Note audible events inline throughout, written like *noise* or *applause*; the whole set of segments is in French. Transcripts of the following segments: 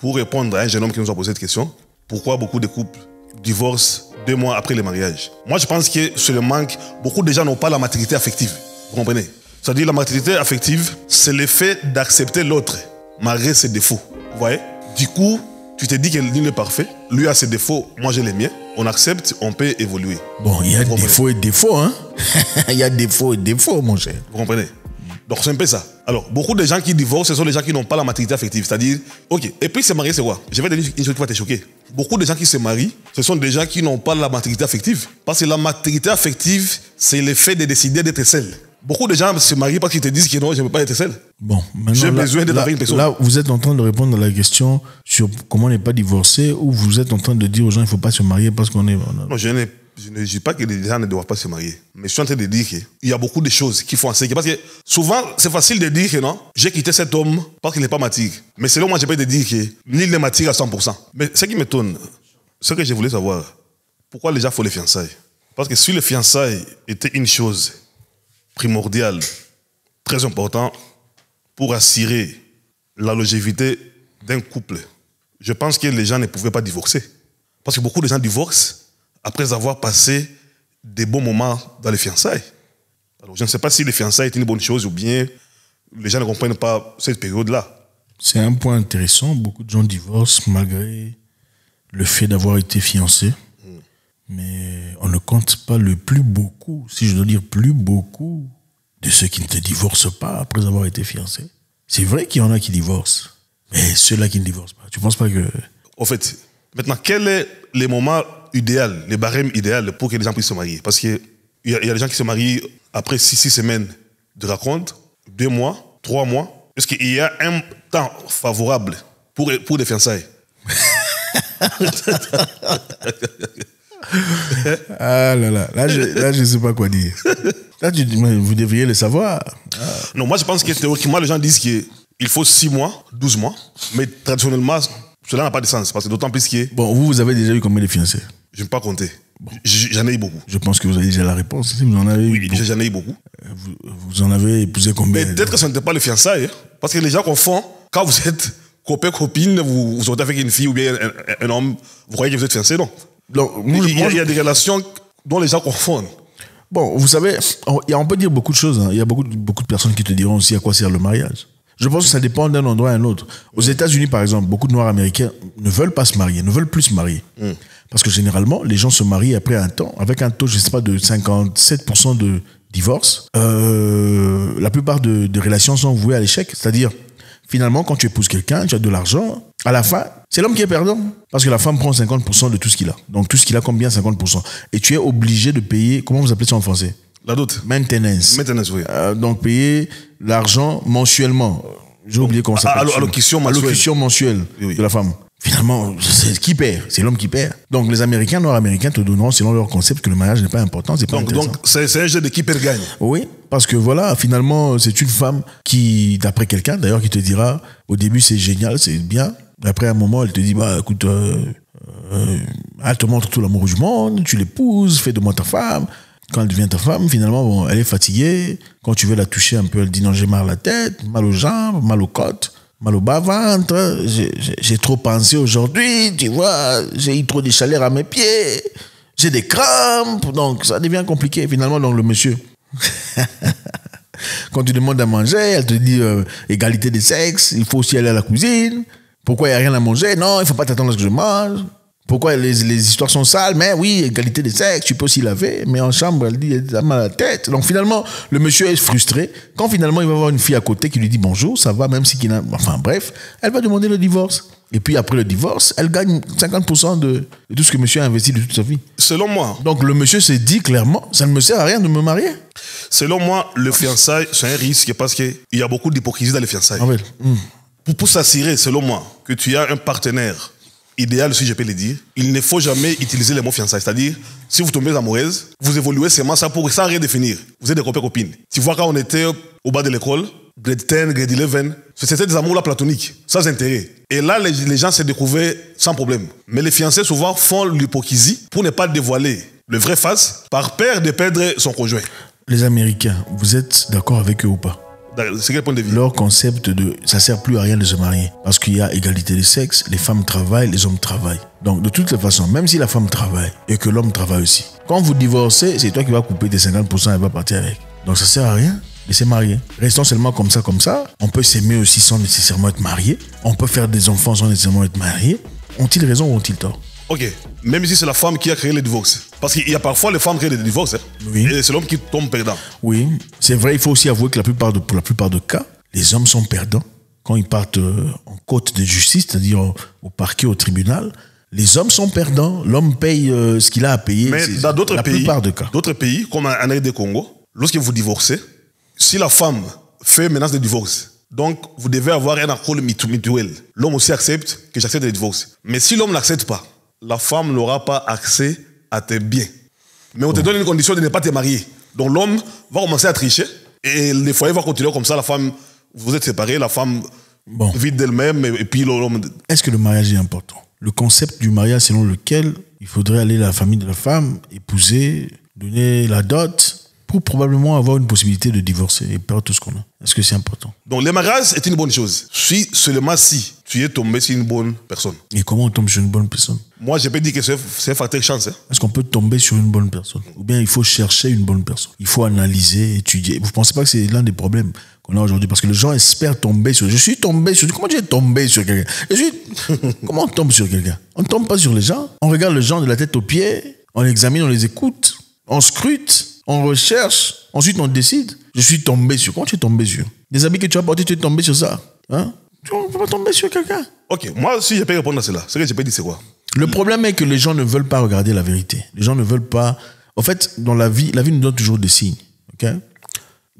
Pour répondre à un jeune homme qui nous a posé cette question, pourquoi beaucoup de couples divorcent deux mois après le mariage Moi, je pense que sur le manque, beaucoup de gens n'ont pas la maturité affective. Vous comprenez C'est-à-dire la maturité affective, c'est le fait d'accepter l'autre malgré ses défauts. Vous voyez Du coup, tu te dis que est parfait, lui a ses défauts, moi j'ai les miens. On accepte, on peut évoluer. Bon, il y a défauts et défauts, hein *laughs* Il y a défauts et défauts, mon cher. Vous comprenez donc c'est un peu ça. Alors, beaucoup de gens qui divorcent, ce sont des gens qui n'ont pas la maturité affective. C'est-à-dire, ok, et puis se marier, c'est quoi Je vais te dire une chose qui va te choquer. Beaucoup de gens qui se marient, ce sont des gens qui n'ont pas la maturité affective. Parce que la maturité affective, c'est le fait de décider d'être seul. Beaucoup de gens se marient parce qu'ils te disent que non, je ne veux pas être seul. Bon, J'ai besoin Là, vous êtes en train de répondre à la question sur comment n'est pas divorcé ou vous êtes en train de dire aux gens il ne faut pas se marier parce qu'on est. Non, je n'ai je ne dis pas que les gens ne doivent pas se marier. Mais je suis en train de dire qu'il y a beaucoup de choses qu'il faut enseigner. Parce que souvent, c'est facile de dire que non, j'ai quitté cet homme parce qu'il n'est pas mature. Mais selon moi, je peux de dire que il n'est matière à 100%. Mais ce qui m'étonne, ce que je voulais savoir, pourquoi les gens font les fiançailles Parce que si les fiançailles était une chose primordiale, très importante, pour assurer la longévité d'un couple, je pense que les gens ne pouvaient pas divorcer. Parce que beaucoup de gens divorcent après avoir passé des bons moments dans les fiançailles. Alors, je ne sais pas si les fiançailles étaient une bonne chose ou bien les gens ne comprennent pas cette période-là. C'est un point intéressant. Beaucoup de gens divorcent malgré le fait d'avoir été fiancés. Hmm. Mais on ne compte pas le plus beaucoup, si je dois dire plus beaucoup, de ceux qui ne te divorcent pas après avoir été fiancés. C'est vrai qu'il y en a qui divorcent, mais ceux-là qui ne divorcent pas. Tu ne penses pas que... En fait, maintenant, quels sont les moments idéal, le barème idéal pour que les gens puissent se marier. Parce qu'il y, y, a des gens qui se marient après 6 six, semaines de rencontre, 2 mois, 3 mois. Est-ce qu'il y a un temps favorable pour, pour des *laughs* fiançailles ah là là, là je, là je sais pas quoi dire. Là vous devriez le savoir. Ah. Non, moi je pense que théoriquement les gens disent qu'il faut 6 mois, 12 mois, mais traditionnellement cela n'a pas de sens parce que d'autant plus que... Bon, vous, vous avez déjà eu combien de fiancés je ne vais pas compter. J'en ai eu beaucoup. Je pense que vous avez déjà la réponse. oui, j'en ai eu beaucoup. Euh, vous, vous, en avez épousé combien Peut-être que ce n'était pas le fiançailles. Hein. Parce que les gens confondent. Quand vous êtes copain, copine, vous, êtes avec une fille ou bien un, homme, vous croyez que vous êtes fiancé, non il, y a, des relations dont les gens confondent. Bon, vous savez, on, on peut dire beaucoup de choses. Hein. Il y a beaucoup, beaucoup de personnes qui te diront aussi à quoi sert le mariage. Je pense que ça dépend d'un endroit à un autre. Aux États-Unis, par exemple, beaucoup de Noirs américains ne veulent pas se marier, ne veulent plus se marier. Hmm. Parce que généralement, les gens se marient après un temps, avec un taux, je sais pas, de 57% de divorce. Euh, la plupart des de relations sont vouées à l'échec. C'est-à-dire, finalement, quand tu épouses quelqu'un, tu as de l'argent, à la fin, c'est l'homme qui est perdant. Parce que la femme prend 50% de tout ce qu'il a. Donc tout ce qu'il a, combien 50%. Et tu es obligé de payer, comment vous appelez ça en français La dot. Maintenance. Maintenance, oui. Euh, donc payer l'argent mensuellement. Euh, j'ai oublié comment ça s'appelle. Allocution mensuelle. Allocution mensuelle de la femme. Finalement, c'est qui perd C'est l'homme qui perd. Donc les Américains, Nord-Américains te donneront selon leur concept que le mariage n'est pas important, c'est pas donc, c'est un jeu de qui perd gagne. Oui, parce que voilà, finalement, c'est une femme qui, d'après quelqu'un d'ailleurs, qui te dira, au début c'est génial, c'est bien. Après un moment, elle te dit, bah écoute, euh, euh, elle te montre tout l'amour du monde, tu l'épouses, fais de moi ta femme. Quand elle devient ta femme, finalement, elle est fatiguée. Quand tu veux la toucher un peu, elle dit non, j'ai mal à la tête, mal aux jambes, mal aux côtes mal au bas-ventre, j'ai trop pensé aujourd'hui, tu vois, j'ai eu trop de chaleur à mes pieds, j'ai des crampes, donc ça devient compliqué finalement. Donc le monsieur, *laughs* quand tu demandes à manger, elle te dit euh, égalité des sexes, il faut aussi aller à la cuisine, pourquoi il n'y a rien à manger, non, il ne faut pas t'attendre à ce que je mange pourquoi les, histoires sont sales, mais oui, égalité des sexes, tu peux aussi laver, mais en chambre, elle dit, elle a mal à la tête. Donc finalement, le monsieur est frustré. Quand finalement, il va avoir une fille à côté qui lui dit bonjour, ça va, même si qu'il a... Enfin bref, elle va demander le divorce. Et puis après le divorce, elle gagne 50% de, tout ce que monsieur a investi de toute sa vie. Selon moi. Donc le monsieur s'est dit clairement, ça ne me sert à rien de me marier. Selon moi, le fiançailles, c'est un risque parce qu'il y a beaucoup d'hypocrisie dans les fiançailles. Ah hmm. Pour, pour s'assurer, selon moi, que tu as un partenaire idéal, si je peux le dire, il ne faut jamais utiliser les mots fiançailles. C'est-à-dire, si vous tombez amoureuse, vous évoluez seulement ça pour sans redéfinir. Vous êtes des copains copines. Tu vois, quand on était au bas de l'école, grade 10, grade 11, c'était des amours-là platoniques, sans intérêt. Et là, les, gens se découvraient sans problème. Mais les fiancés, souvent, font l'hypocrisie pour ne pas dévoiler le vrai face par peur de perdre son conjoint. Les Américains, vous êtes d'accord avec eux ou pas c'est quel point de vue Leur concept de ça sert plus à rien de se marier parce qu'il y a égalité de sexe, les femmes travaillent, les hommes travaillent. Donc de toutes les façons, même si la femme travaille et que l'homme travaille aussi, quand vous divorcez, c'est toi qui vas couper tes 50% et va partir avec. Donc ça sert à rien de se marier. Restons seulement comme ça, comme ça. On peut s'aimer aussi sans nécessairement être marié. On peut faire des enfants sans nécessairement être marié. Ont-ils raison ou ont-ils tort Ok, même si c'est la femme qui a créé le divorce. Parce qu'il y a parfois les femmes qui créent des divorces. Hein. Et c'est l'homme qui tombe perdant. Oui, c'est vrai, il faut aussi avouer que la plupart de, pour la plupart de cas, les hommes sont perdants. Quand ils partent euh, en côte de justice, c'est-à-dire au, parquet, au tribunal, les hommes sont perdants. L'homme paye euh, ce qu'il a à payer. Mais dans d'autres pays, d'autres pays, comme en République Congo, lorsque vous divorcez, si la femme fait menace de divorce, donc, vous devez avoir un accord mutuel. L'homme aussi accepte que j'accepte le divorce. Mais si l'homme n'accepte pas, la femme n'aura pas accès à tes biens. Mais on te donne une condition de ne pas te marier. Donc l'homme va commencer à tricher et les foyers va continuer comme ça. La femme, vous êtes séparés, la femme bon. vit d'elle-même et, puis l'homme. Est-ce que le mariage est important Le concept du mariage selon lequel il faudrait aller à la famille de la femme, épouser, donner la dot pour probablement avoir une possibilité de divorcer et perdre tout ce qu'on a. Est-ce que c'est important Donc le mariage est une bonne chose. Si seulement si tu es tombé sur une bonne personne. Et comment on tombe sur une bonne personne Moi, je pas dit que c'est un facteur chance. Hein. Est-ce qu'on peut tomber sur une bonne personne Ou bien il faut chercher une bonne personne Il faut analyser, étudier. Vous ne pensez pas que c'est l'un des problèmes qu'on a aujourd'hui Parce que les gens espèrent tomber sur... Je suis tombé sur... Comment tu es tombé sur quelqu'un *laughs* Comment on tombe sur quelqu'un On ne tombe pas sur les gens. On regarde les gens de la tête aux pieds. On examine, on les écoute. On scrute. On recherche. Ensuite, on décide. Je suis tombé sur... Comment tu es tombé sur Des habits que tu as portés, tu es tombé sur ça. Hein tu vas tomber sur quelqu'un. Ok, moi aussi, je pas répondre à cela. Ce que je pas dit c'est quoi Le problème est que les gens ne veulent pas regarder la vérité. Les gens ne veulent pas. En fait, dans la vie, la vie nous donne toujours des signes. Ok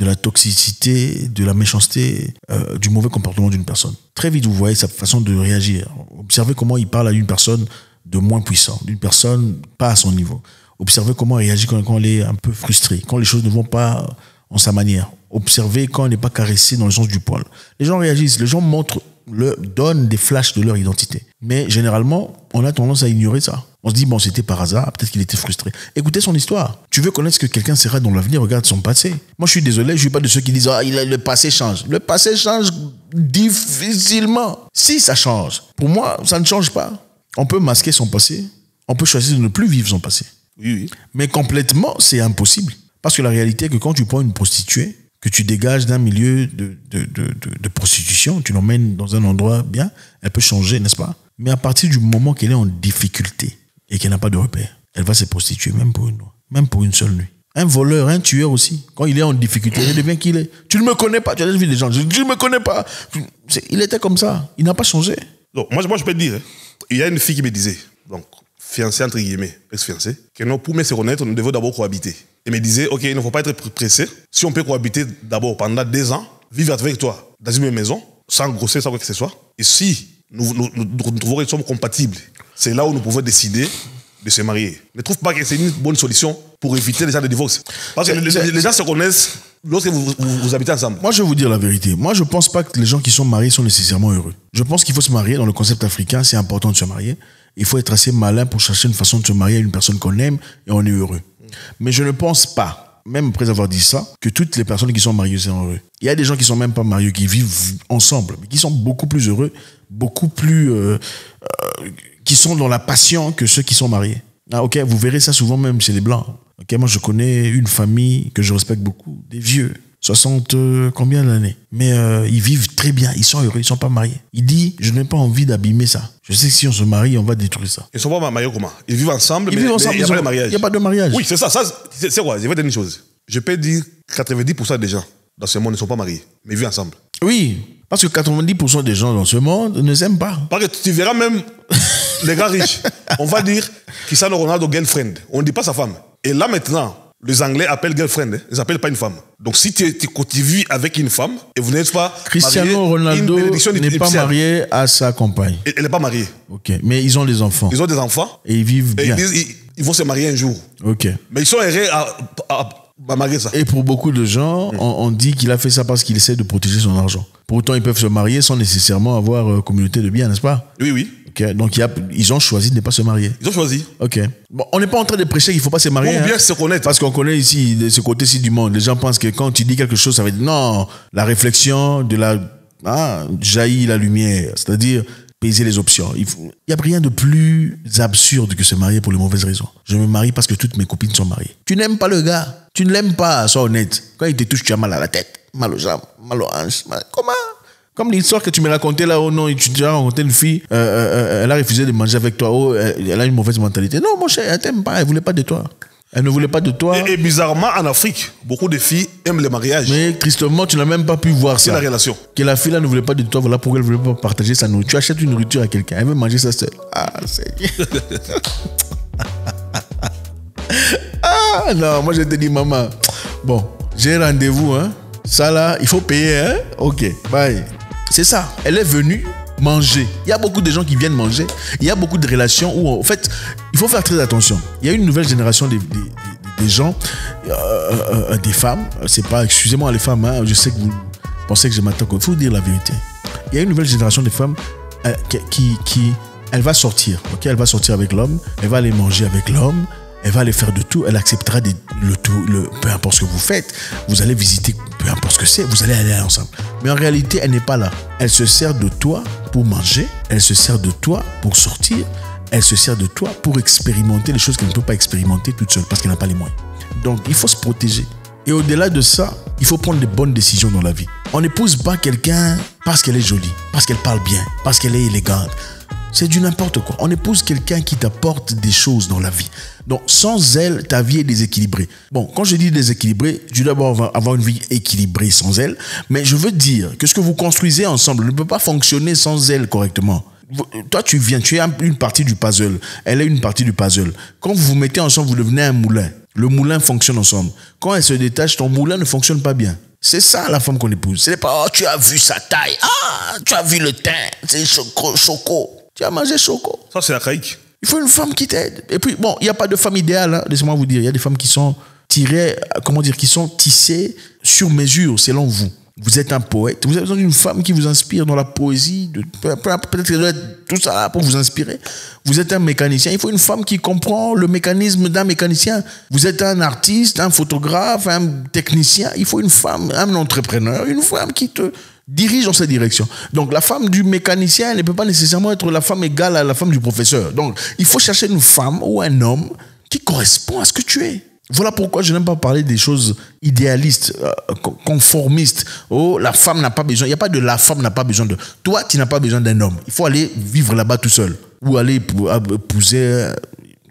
de la toxicité, de la méchanceté, euh, du mauvais comportement d'une personne. Très vite, vous voyez sa façon de réagir. Observez comment il parle à une personne de moins puissant, d'une personne pas à son niveau. Observez comment il réagit quand, il est un peu frustré, quand les choses ne vont pas en sa manière. Observer quand on n'est pas caressé dans le sens du poil. Les gens réagissent, les gens montrent, le, donnent des flashs de leur identité. Mais généralement, on a tendance à ignorer ça. On se dit, bon, c'était par hasard, peut-être qu'il était frustré. Écoutez son histoire. Tu veux connaître ce que quelqu'un sera dans l'avenir, regarde son passé. Moi, je suis désolé, je ne suis pas de ceux qui disent, ah, le passé change. Le passé change difficilement. Si ça change, pour moi, ça ne change pas. On peut masquer son passé, on peut choisir de ne plus vivre son passé. Oui, oui. Mais complètement, c'est impossible. Parce que la réalité est que quand tu prends une prostituée, que tu dégages d'un milieu de, prostitution, tu l'emmènes dans un endroit bien, elle peut changer, n'est-ce pas Mais à partir du moment qu'elle est en difficulté et qu'elle n'a pas de repère, elle va se prostituer, même pour une même pour une seule nuit. Un voleur, un tueur aussi, quand il est en difficulté, il devient qu'il est. Tu ne me connais pas, tu as vu des gens, tu ne me connais pas. Il était comme ça, il n'a pas changé. Donc, moi, moi, je peux te dire, hein, il y a une fille qui me disait, donc, Fiancé entre guillemets, ex fiancé que nous pour se connaître, nous devons d'abord cohabiter. Et me disait, OK, il ne faut pas être pressé. Si on peut cohabiter d'abord pendant deux ans, vivre avec toi dans une même maison, sans grossesse, sans quoi que ce soit, et si nous, nous, nous, nous trouvons compatibles, c'est là où nous pouvons décider de se marier. ne trouve pas que c'est une bonne solution pour éviter les gens de divorce. Parce que les, gens se connaissent lorsque vous, vous, vous, habitez ensemble. Moi, je vais vous dire la vérité. Moi, je ne pense pas que les gens qui sont mariés sont nécessairement heureux. Je pense qu'il faut se marier. Dans le concept africain, c'est important de se marier. Il faut être assez malin pour chercher une façon de se marier à une personne qu'on aime et on est heureux. Mais je ne pense pas, même après avoir dit ça, que toutes les personnes qui sont mariées sont heureuses. Il y a des gens qui sont même pas mariés, qui vivent ensemble, mais qui sont beaucoup plus heureux, beaucoup plus, euh, euh, qui sont dans la passion que ceux qui sont mariés. Ah, ok, vous verrez ça souvent même chez les blancs. Ok, moi je connais une famille que je respecte beaucoup, des vieux. 60 euh, combien d'années Mais ils vivent très bien, ils sont heureux, ils sont pas mariés. Il dit, je n'ai pas envie d'abîmer ça je sais que si on se marie, on va détruire ça. Ils ne sont pas mariés comment Ils vivent ensemble, ils mais, vivent ensemble, mais il n'y a pas de mariage. Il n'y a pas de mariage. Oui, c'est ça. c'est quoi Je vais te dire une chose. Je peux dire 90% des gens dans ce monde ne sont pas mariés, mais ils vivent ensemble. Oui, parce que 90% des gens dans ce monde ne s'aiment pas. Parce que tu verras même les gars riches. *laughs* On va dire Cristiano Ronaldo girlfriend. On ne dit pas sa femme. Et là maintenant, les Anglais appellent girlfriend, hein. ils appellent pas une femme. Donc si tu, tu, vis avec une femme et vous n'êtes pas Cristiano Ronaldo n'est pas marié à sa compagne. Elle n'est pas mariée. Ok, mais ils ont des enfants. Ils ont des enfants. Et ils vivent bien. Ils, vont se marier un jour. Ok. Mais ils sont errés à, à, marier ça. Et pour beaucoup de gens, mm. on, dit qu'il a fait ça parce qu'il essaie de protéger son argent. Pourtant, ils peuvent se marier sans nécessairement avoir euh, communauté de biens, n'est-ce pas Oui, oui. Euh, donc, ils ont choisi de ne pas se marier. Ils ont choisi. Ok. on n'est pas en train de prêcher qu'il ne faut pas se marier. On hein. bien se connaître. Parce qu'on connaît ici, de ce côté-ci du monde, les gens pensent que quand tu dis quelque chose, ça va être... non, la réflexion de la. Ah, jaillit la lumière. C'est-à-dire, peser les options. Il n'y a rien de plus absurde que se marier pour les mauvaises raisons. Je me marie parce que toutes mes copines sont mariées. Tu n'aimes pas le gars. Tu ne l'aimes pas, sois honnête. Quand il te touche, tu as mal à la tête, mal aux jambes, mal aux hanches. Comment comme l'histoire que tu me racontais là, oh non, tu as rencontré une fille, euh, euh, euh, elle a refusé de manger avec toi, oh, elle a une mauvaise mentalité. Non, mon cher, elle t'aime pas, elle voulait pas de toi. Elle ne voulait pas de toi. Et, bizarrement, en Afrique, beaucoup de filles aiment les mariages. Mais tristement, tu n'as même pas pu voir ça. C'est la relation. Que la fille là ne voulait pas de toi, voilà pourquoi elle ne voulait pas partager sa nourriture. Tu achètes une nourriture à quelqu'un, elle veut manger ça seule. Ah, c'est. *laughs* ah non, moi je te dis, maman. Bon, j'ai rendez-vous, hein. Ça là, il faut payer, hein. Ok, bye. C'est ça. Elle est venue manger. Il y a beaucoup de gens qui viennent manger. Il y a beaucoup de relations où, en fait, il faut faire très attention. Il y a une nouvelle génération de gens, euh, euh, des femmes. C'est pas, excusez-moi les femmes, hein, je sais que vous pensez que je m'attends, Il faut dire la vérité. Il y a une nouvelle génération de femmes euh, qui, qui, elle va sortir. ok Elle va sortir avec l'homme. Elle va aller manger avec l'homme elle va aller faire de tout, elle acceptera le tout, peu importe ce que vous faites. Vous allez visiter, peu importe ce que c'est, vous allez aller ensemble. Mais en réalité, elle n'est pas là. Elle se sert de toi pour manger, elle se sert de toi pour sortir, elle se sert de toi pour expérimenter les choses qu'elle ne peut pas expérimenter toute seule parce qu'elle n'a pas les moyens. Donc, il faut se protéger. Et au-delà de ça, il faut prendre de bonnes décisions dans la vie. On n'épouse pas quelqu'un parce qu'elle est jolie, parce qu'elle parle bien, parce qu'elle est élégante, c'est du n'importe quoi. On épouse quelqu'un qui t'apporte des choses dans la vie. Donc, sans elle, ta vie est déséquilibrée. Bon, quand je dis déséquilibrée, tu dois d'abord avoir une vie équilibrée sans elle. Mais je veux dire que ce que vous construisez ensemble ne peut pas fonctionner sans elle correctement toi tu viens, tu es une partie du puzzle, elle est une partie du puzzle. Quand vous vous mettez ensemble, vous devenez un moulin. Le moulin fonctionne ensemble. Quand elle se détache, ton moulin ne fonctionne pas bien. C'est ça la femme qu'on épouse. Ce n'est pas, oh, tu as vu sa taille, ah, tu as vu le teint, c'est choco, choco. Tu as mangé choco. Ça, c'est archaïque. Il faut une femme qui t'aide. Et puis, bon, il n'y a pas de femme idéale, hein. laissez-moi vous dire. Il y a des femmes qui sont tirées, comment dire, qui sont tissées sur mesure, selon vous. Vous êtes un poète, vous avez besoin d'une femme qui vous inspire dans la poésie, peut-être qu'elle doit être tout ça pour vous inspirer. Vous êtes un mécanicien, il faut une femme qui comprend le mécanisme d'un mécanicien. Vous êtes un artiste, un photographe, un technicien, il faut une femme, un entrepreneur, une femme qui te, dirige dans cette direction. Donc la femme du mécanicien ne peut pas nécessairement être la femme égale à la femme du professeur. Donc il faut chercher une femme ou un homme qui correspond à ce que tu es. Voilà pourquoi je n'aime pas parler des choses idéalistes, euh, conformistes. Oh, la femme n'a pas besoin. Il n'y a pas de la femme n'a pas besoin de. Toi, tu n'as pas besoin d'un homme. Il faut aller vivre là-bas tout seul ou aller épouser euh,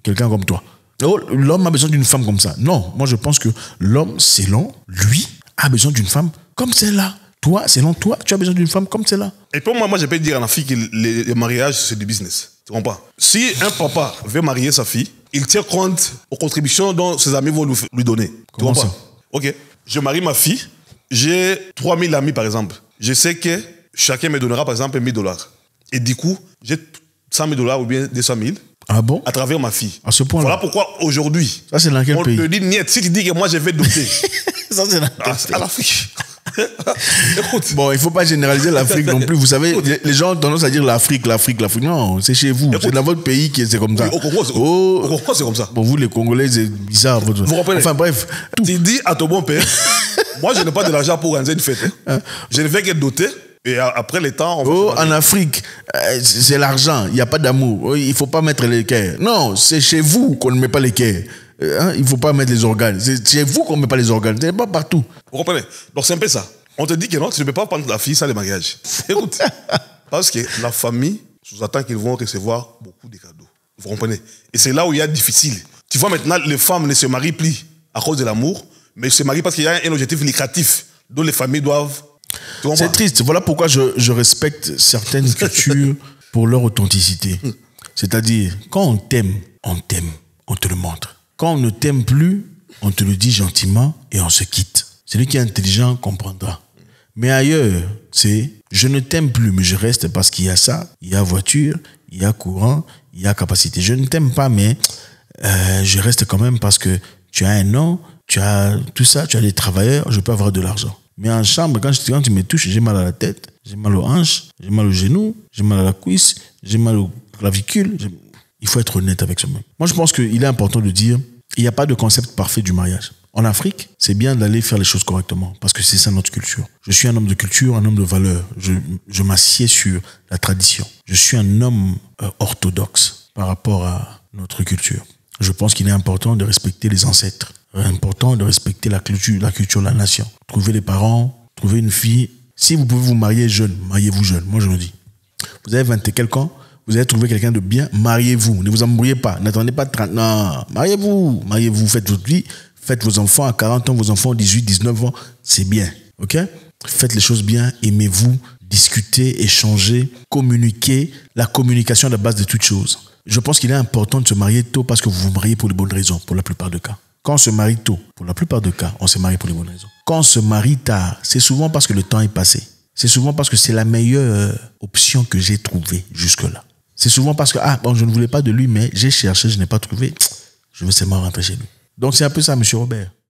quelqu'un comme toi. Oh, l'homme a besoin d'une femme comme ça. Non, moi je pense que l'homme, selon lui, a besoin d'une femme comme celle-là. Toi, selon toi, tu as besoin d'une femme comme celle-là. Et pour moi, moi, je peux dire à la fille que le mariage, c'est du business. Tu comprends pas Si un papa veut marier sa fille, il tient compte aux contributions dont ses amis vont lui donner. tu comprends Ok. Je marie ma fille, j'ai 3000 amis, par exemple. Je sais que chacun me donnera, par exemple, 1000 dollars. Et du coup, j'ai 100 000 dollars ou bien 200 000. Ah bon À travers ma fille. À ce point Voilà pourquoi aujourd'hui. Ça, c'est on te dit, si tu dis que moi, je vais doter. *laughs* ça, c'est dans à, à l'Afrique. Bon, il faut pas généraliser l'Afrique non plus. Vous savez, les gens ont tendance à dire l'Afrique, l'Afrique, l'Afrique. Non, c'est chez vous. C'est dans votre pays que c'est comme ça. Oh. au Congo, c'est comme ça. Pour vous, les Congolais, c'est bizarre. Votre... Vous comprenez Enfin, bref. Tu dis à ton bon père, *laughs* moi, je n'ai pas de l'argent pour organiser une fête. Hein. Hein. Je ne vais qu'être doté. Et après les temps, oh, en Afrique, euh, c'est l'argent, il n'y a pas d'amour. Oh, il faut pas mettre les cœurs. Non, c'est chez vous qu'on ne met pas les cœurs. Euh, hein, il ne faut pas mettre les organes. C'est vous qu'on ne met pas les organes, n'est pas partout. Vous comprenez Donc c'est un peu ça. On te dit que non, tu ne peux pas prendre la fille sans le mariage. Écoute, *laughs* parce que la famille sous attend qu'ils vont recevoir beaucoup de cadeaux. Vous comprenez Et c'est là où il y a difficile. Tu vois maintenant, les femmes ne se marient plus à cause de l'amour, mais se marient parce qu'il y a un objectif lucratif dont les familles doivent. C'est triste. Voilà pourquoi je, je respecte certaines *laughs* cultures pour leur authenticité. C'est-à-dire, quand on t'aime, on t'aime, on te le montre. Quand on ne t'aime plus, on te le dit gentiment et on se quitte. Celui qui est intelligent comprendra. Mais ailleurs, c'est je ne t'aime plus, mais je reste parce qu'il y a ça, il y a voiture, il y a courant, il y a capacité. Je ne t'aime pas, mais euh, je reste quand même parce que tu as un nom, tu as tout ça, tu as des travailleurs, je peux avoir de l'argent. Mais en chambre, quand, quand tu me touches, j'ai mal à la tête, j'ai mal aux hanches, j'ai mal aux genoux, j'ai mal à la cuisse, j'ai mal au clavicule. Il faut être honnête avec soi-même. Moi, je pense qu'il est important de dire, il n'y a pas de concept parfait du mariage. En Afrique, c'est bien d'aller faire les choses correctement, parce que c'est ça notre culture. Je suis un homme de culture, un homme de valeur. Je, m'assieds sur la tradition. Je suis un homme euh, orthodoxe par rapport à notre culture. Je pense qu'il est important de respecter les ancêtres. Important de respecter la culture, la culture la nation. Trouver les parents, trouver une fille. Si vous pouvez vous marier jeune, mariez-vous jeune. Moi, je le dis. Vous avez 20 et quelques ans, vous allez trouver quelqu'un de bien, mariez-vous. Ne vous embrouillez pas. N'attendez pas 30 ans. Mariez-vous. Mariez-vous. Faites votre vie. Faites vos enfants à 40 ans, vos enfants 18, 19 ans. C'est bien. OK Faites les choses bien. Aimez-vous. Discutez, échangez, communiquez. La communication est la base de toute choses. Je pense qu'il est important de se marier tôt parce que vous vous mariez pour les bonnes raisons, pour la plupart des cas. Quand on se marie tôt, pour la plupart de cas, on se marie pour les bonnes raisons. Quand on se marie tard, c'est souvent parce que le temps est passé. C'est souvent parce que c'est la meilleure euh, option que j'ai trouvée jusque-là. C'est souvent parce que, ah, bon, je ne voulais pas de lui, mais j'ai cherché, je n'ai pas trouvé. Je veux seulement rentrer chez lui. Donc, c'est un peu ça, monsieur Robert.